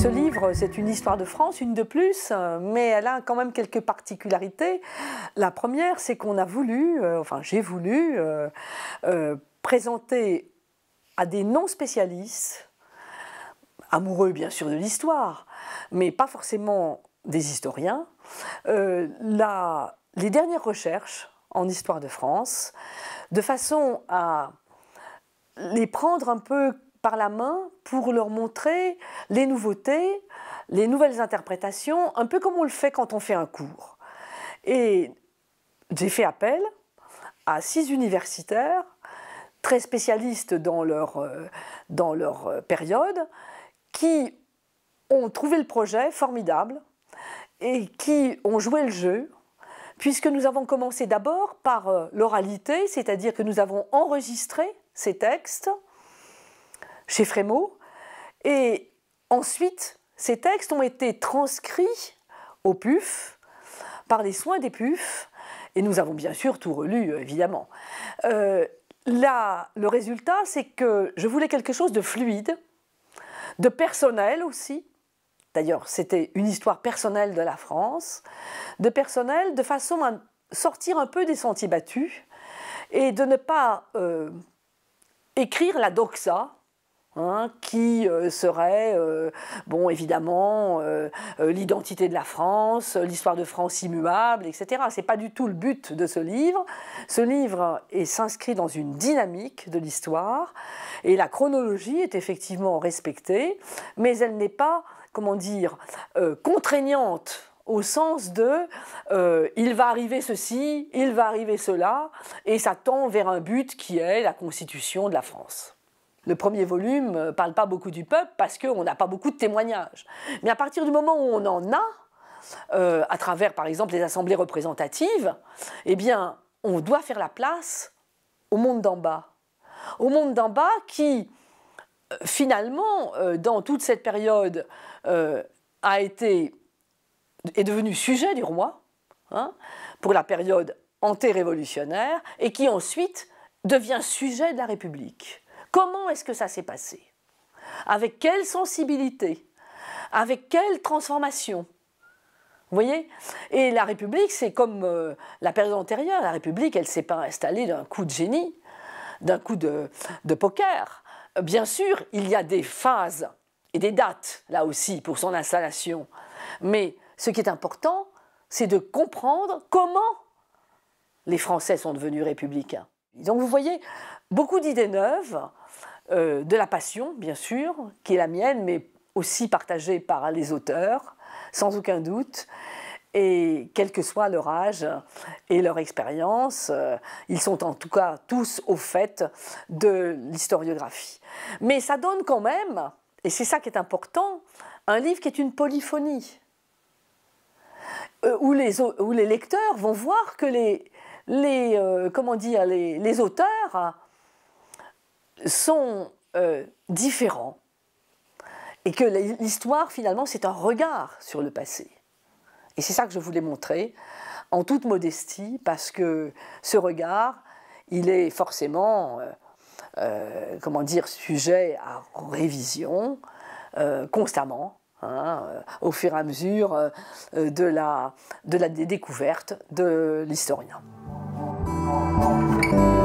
Ce livre, c'est une histoire de France, une de plus, mais elle a quand même quelques particularités. La première, c'est qu'on a voulu, euh, enfin j'ai voulu, euh, euh, présenter à des non-spécialistes, amoureux bien sûr de l'histoire, mais pas forcément des historiens, les dernières recherches en histoire de France, de façon à les prendre un peu par la main pour leur montrer les nouveautés, les nouvelles interprétations, un peu comme on le fait quand on fait un cours. Et j'ai fait appel à six universitaires très spécialistes dans leur, euh, dans leur euh, période qui ont trouvé le projet formidable et qui ont joué le jeu, puisque nous avons commencé d'abord par euh, l'oralité, c'est-à-dire que nous avons enregistré ces textes chez Frémaux. Et ensuite, ces textes ont été transcrits au PUF par les soins des PUF, et nous avons bien sûr tout relu, évidemment. Euh, là, le résultat, c'est que je voulais quelque chose de fluide, de personnel aussi. D'ailleurs, c'était une histoire personnelle de la France, de personnel, de façon à sortir un peu des sentiers battus et de ne pas euh, écrire la doxa, Hein, qui euh, serait, euh, bon, évidemment, euh, l'identité de la France, l'histoire de France immuable, etc. Ce n'est pas du tout le but de ce livre. Ce livre s'inscrit dans une dynamique de l'histoire, et la chronologie est effectivement respectée, mais elle n'est pas, comment dire, contraignante au sens de il va arriver ceci, il va arriver cela, et ça tend vers un but qui est la constitution de la France le premier volume euh, parle pas beaucoup du peuple parce qu'on n'a pas beaucoup de témoignages. Mais à partir du moment où on en a, euh, à travers par exemple les assemblées représentatives, eh bien, on doit faire la place au monde d'en bas. Au monde d'en bas qui, euh, finalement, dans toute cette période, a été, est devenu sujet du roi, hein, pour la période antérévolutionnaire, et qui ensuite devient sujet de la République. Comment est-ce que ça s'est passé Avec quelle sensibilité Avec quelle transformation vous voyez Et la République, c'est comme euh, la période antérieure. La République, elle ne s'est pas installée d'un coup de génie, d'un coup de poker. Bien sûr, il y a des phases et des dates, là aussi, pour son installation. Mais ce qui est important, c'est de comprendre comment les Français sont devenus républicains. Donc vous voyez, beaucoup d'idées neuves, euh, de la passion, bien sûr, qui est la mienne, mais aussi partagée par les auteurs, sans aucun doute. Et quel que soit leur âge et leur expérience, euh, ils sont en tout cas tous au fait de l'historiographie. Mais ça donne quand même, et c'est ça qui est important, un livre qui est une polyphonie, euh, où, les, où les lecteurs vont voir que les, euh, les, les, auteurs sont euh, différents et que l'histoire, finalement, c'est un regard sur le passé. Et c'est ça que je voulais montrer en toute modestie, parce que ce regard, il est forcément, euh, comment dire, sujet à révision constamment, hein, au fur et à mesure de la, de la de l'historien. Thank you.